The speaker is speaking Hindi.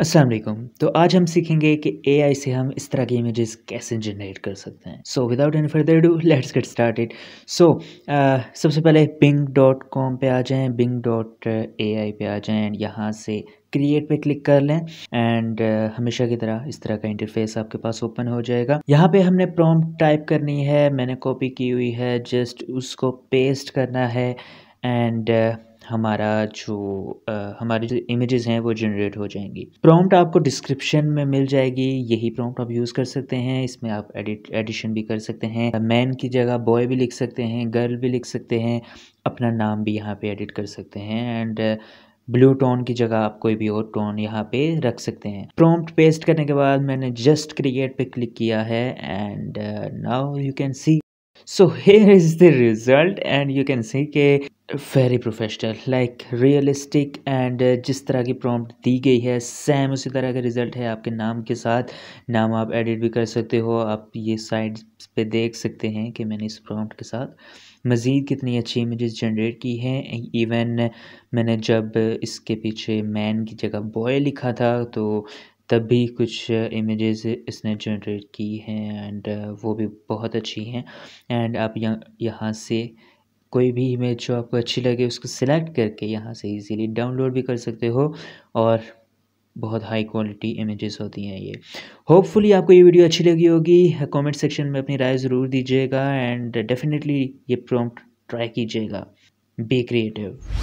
असलम तो आज हम सीखेंगे कि आई से हम इस तरह की इमेजेस कैसे जनरेट कर सकते हैं so without any further do let's get start it so सबसे पहले बिंग डॉट कॉम पर आ जाएँ बिंग डॉट ए आई पर आ जाएँ एंड यहाँ से क्रिएट पे क्लिक कर लें एंड uh, हमेशा की तरह इस तरह का इंटरफेस आपके पास ओपन हो जाएगा यहाँ पे हमने प्रॉम टाइप करनी है मैंने कॉपी की हुई है जस्ट उसको पेस्ट करना है एंड uh, हमारा जो हमारी जो इमेजेस हैं वो जनरेट हो जाएंगी प्रॉम्प्ट आपको डिस्क्रिप्शन में मिल जाएगी यही प्रॉम्प्ट आप यूज़ कर सकते हैं इसमें आप एडिट एडिशन भी कर सकते हैं मैन की जगह बॉय भी लिख सकते हैं गर्ल भी लिख सकते हैं अपना नाम भी यहाँ पे एडिट कर सकते हैं एंड ब्लू टोन की जगह आप कोई भी और टोन यहाँ पे रख सकते हैं प्रॉम्प्ट पेस्ट करने के बाद मैंने जस्ट क्रिएट पे क्लिक किया है and now you can see so here is the result and you can see के very professional like realistic and जिस तरह की प्रॉम्प्ट दी गई है सेम उसी तरह का रिजल्ट है आपके नाम के साथ नाम आप एडिट भी कर सकते हो आप ये साइड पे देख सकते हैं कि मैंने इस प्रॉम्प्ट के साथ मज़ीद कितनी अच्छी इमेजेस जनरेट की हैं इवन मैंने जब इसके पीछे मैन की जगह बॉय लिखा था तो तब भी कुछ इमेजेस इसने जनरेट की हैं एंड वो भी बहुत अच्छी हैं एंड आप यहाँ यहाँ से कोई भी इमेज जो आपको अच्छी लगे उसको सिलेक्ट करके यहाँ से इजीली डाउनलोड भी कर सकते हो और बहुत हाई क्वालिटी इमेजेस होती हैं ये होपफुली आपको ये वीडियो अच्छी लगी होगी कमेंट सेक्शन में अपनी राय ज़रूर दीजिएगा एंड डेफिनेटली ये प्रॉम्प्ट ट्राई कीजिएगा बी क्रिएटिव